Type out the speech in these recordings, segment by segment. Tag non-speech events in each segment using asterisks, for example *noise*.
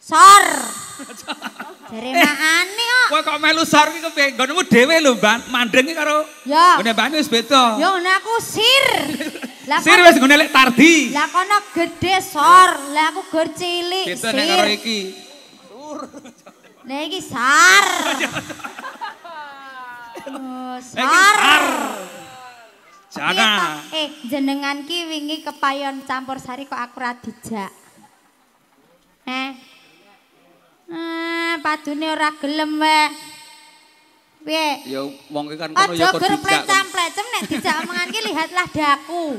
Sor. *laughs* Jare makane kok. Kowe kok melu sor iki kepiye? Nggonmu dhewe lho, Mbak. Mandeng iki karo Gone Mbak wis beda. Yo ngene aku sir. Lah sir wis gone tardi. Lah kono gedhe sor. Lah aku gor cilik. Beda nek karo iki. Sur. Nek *laughs* oh, iki sar. Sar. Jaga. Eh, jenengan ki wingi kepayon campur sari kok aku ra dijak. Eh, Ah, padune ora gelem wek. Piye? Ya wong iki kan kono ya kok dijak. Aja kan. plecem nek dijak omongan ki lihatlah daku. *laughs*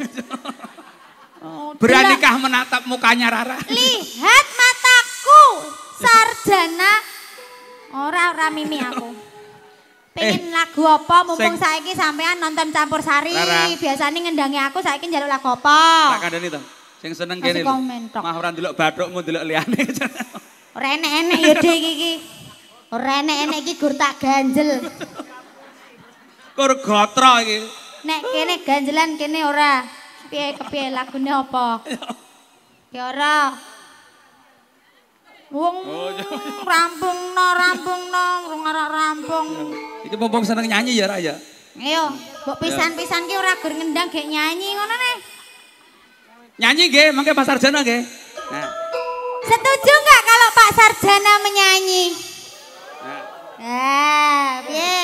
Oh, Beranikah menatap mukanya Rara? Lihat mataku, sarjana. Ora ora mimi aku. *laughs* pengen eh, lagu apa mumpung sing... saiki sampean nonton campur sari biasanya ngendangi aku saiki njaluk lagu apa tak kandani to sing seneng kene mah ora ndelok bathukmu ndelok liyane *laughs* Ora enek-enek ya Dik iki iki. Ora enek-enek iki gur tak ganjel. Gur gotra iki. Nek kene ganjelan kene ora. Piye kepiye lagune opo Ya ora. Wong rampungno rampungno ngarak rambung Iki pompong seneng nyanyi ya Raya. Ayo, mbok pisan-pisan ki ora gur ngendang gek nyanyi ngono ne. Nyanyi nggih, mangke pasar jana nggih. Setuju enggak? sarjana menyanyi. Eh, piye?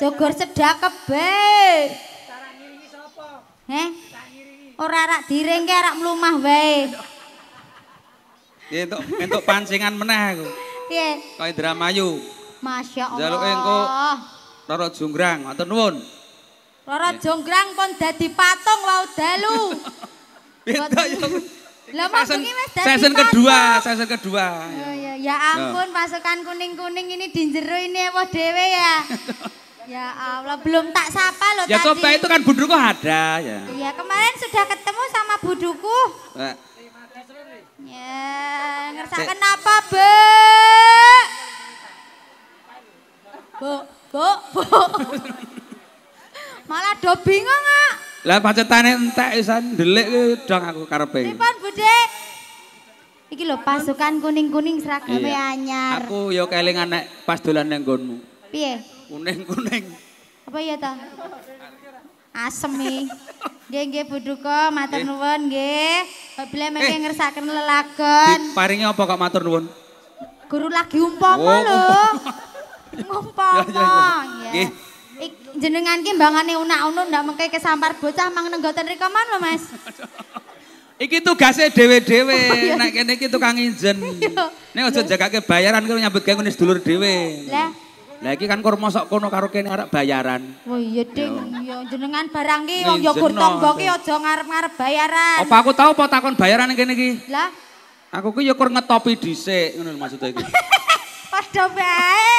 Jogor sedak kebe. Heh? Ora rak direngke rak mlumah wae. entuk entuk pancingan meneh aku. Piye? Kae Dramayu. Masyaallah. Jaluk engko Roro Jonggrang, matur nuwun. Roro Jonggrang pon dadi patung wau dalu. *laughs* Piye Lah season, season kedua, season kedua. Oh, ya, ya ampun ya. pasukan kuning-kuning ini di jero ini apa dewe ya. *laughs* ya Allah, belum tak sapa loh ya, tadi. Ya itu kan buduku ada ya. Iya, kemarin sudah ketemu sama buduku. Eh. Ya, ngerasa kenapa Bu? Bu, Bu, Bu. Malah do bingung, Kak. Lah pacetane entek isan delik dong aku karepe dek. Iki lho pasukan kuning-kuning seragamnya iya. Ya, anyar. Aku yo keling anak pas dolan yang gunmu. Piye? Kuning-kuning. Apa iya ta? Asem nih. Nggih nggih Buduka matur nuwun nggih. Bila mengke eh. ngersaken lelagon. Paringi apa kok matur nuwun? Guru lagi umpama oh, lho. Umpama. Ya, ya, nggih. Jenengan ki mbangane unak-unuk ndak mengke kesampar bocah mang nenggoten rika man lho Mas. Iki tugase dhewe-dhewe. Oh, Nek kene iki tukang injen. *laughs* Nek aja jagake bayaran kowe nyambut gawe ngene sedulur dhewe. Lah. iki kan kurma sok kono karo kene arep bayaran. Oh iya ding, iya jenengan barang iki wong ya kurtonggo iki aja ngarep-ngarep bayaran. Apa aku tau apa takon bayaran kene iki? Lah. Aku ku ya kur ngetopi dhisik ngono maksud e iki. *laughs* Padha bae.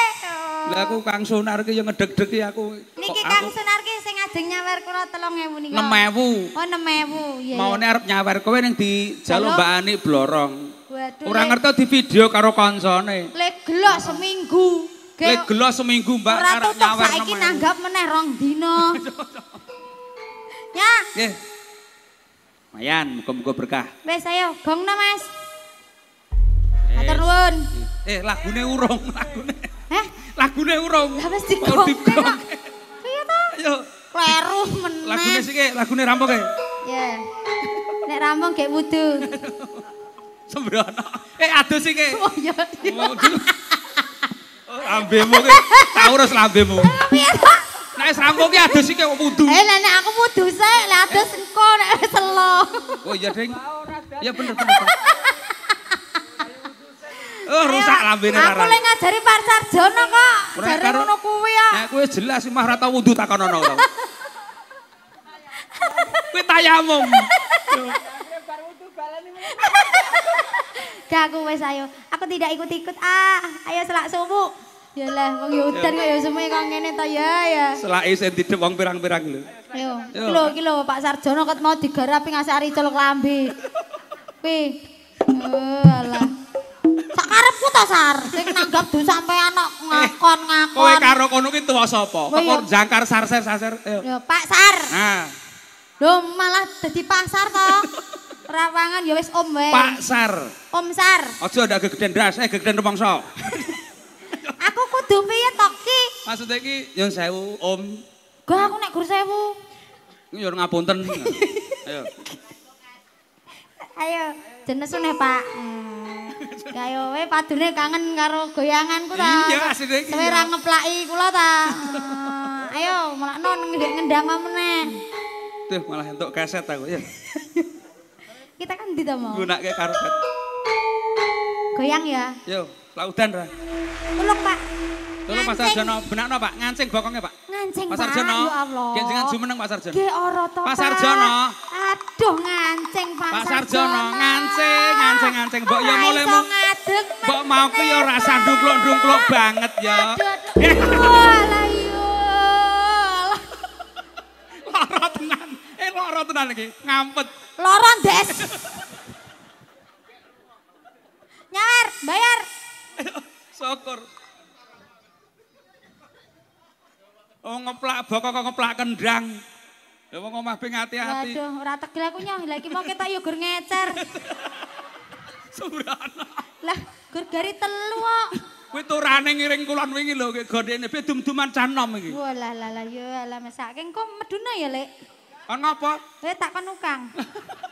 Lah aku Kang Sunar ki ya ngedeg-deg aku. Niki Kang Sunar Ding nyawer kula 3000 nika. 6000. Oh 6000. Iya. Maune arep nyawer kowe ning di Jalo Mbak Ani Blorong. Waduh. Ora ngerti di video karo Lek Leglo seminggu. Lek Leglo seminggu Mbak arep nyawer. Ora tutup saiki nanggap meneh rong dino. *laughs* ya. Nggih. Mayan, muka-muka berkah. Wes ayo, gongna Mas. Atur nuwun. Eh, lagune urung, *laughs* lagune. Hah? Eh? Lagune urung. Lah wis dikong. Piye to? Ayo. Leruh *laughs* meneh. Lagune sik, lagune rampung e. Ya. Yeah. Nek rampung gek wudu. Sembrono. Eh adus sik. Oh iya. Oh, Ambemu ki, tau ora slambemu. Nek wis rampung ki adus sik wudu. Eh lah nek aku wudu sik, lah adus engko nek wis selo. Oh iya, Ding. Ya bener bener. *laughs* Oh rusak lambene Aku lagi ngajari Pak Sarjono kok. Jare ngono kuwi ya. Nek kuwi jelas mah rata tau wudu takon ana kok. Kuwi tayamum. Gak aku wes ayo. Aku tidak ikut-ikut ah. Ayo selak subuh. Yalah, wong yo udan kok yo semuanya kok ngene to ya ya. Selake sing didhep wong pirang-pirang lho. Ayo. Lho iki lho Pak Sarjono kok mau digarapi ngasih ari celuk lambe. Pi. Oh, eh, alah. arepku to sar sing nanggap du sampean kok eh, ngakon ngakon kowe karo kono ki tuwa sapa kok kon jangkar sarser sarser eh. yo pak sar nah lho malah dadi pasar to rawangan ya wis om wae pak sar om sar aja ndak gegeden dras eh gegeden romongso. aku kudu piye to ki maksud e ki yo sewu om Gua aku nek gur sewu yo ngapunten *laughs* ayo ayo jenesune pak Kayo ya, we padune kangen karo goyanganku ta. Iya asline iki. Kowe ya. ra ngeplaki kula ta. Uh, ayo non ngendang ngendang meneh. tuh malah entuk kaset aku ya. Kita kan tidak mau. Gunake karo Goyang ya. Yo, laudan ra. Tulung Pak. pasar Pak Sarjono, benakno Pak, ngancing bokongnya Pak. Ngancing Pak. Pak Sarjono. Ya Allah. jumeneng Pak Sarjono. Ki ora to. Pak Sarjono. Aduh ngancing Pak Sarjono. Pak Sarjono ngancing, ngancing, ngancing. Mbok yo ya, kok mau ku ya rasa dungklok-dungklok banget ya. *laughs* Loro tenan. Eh loro tenan iki, ngampet. Loro des. Nyawer, bayar. *laughs* Syukur. Oh ngeplak bokok kok ngeplak kendang. Ya mau ngomah bing hati-hati. Waduh, rata gila aku nyong. mau kita yo gur ngecer. Sembrana. *laughs* Lah, gergari telu kok. Kuwi turane ngiring kulon wingi lho kok gondene pe dum-duman canom iki. Wala lah ya lah ya ala kok meduna ya, Lek. Kon ngopo? Eh tak kon *laughs*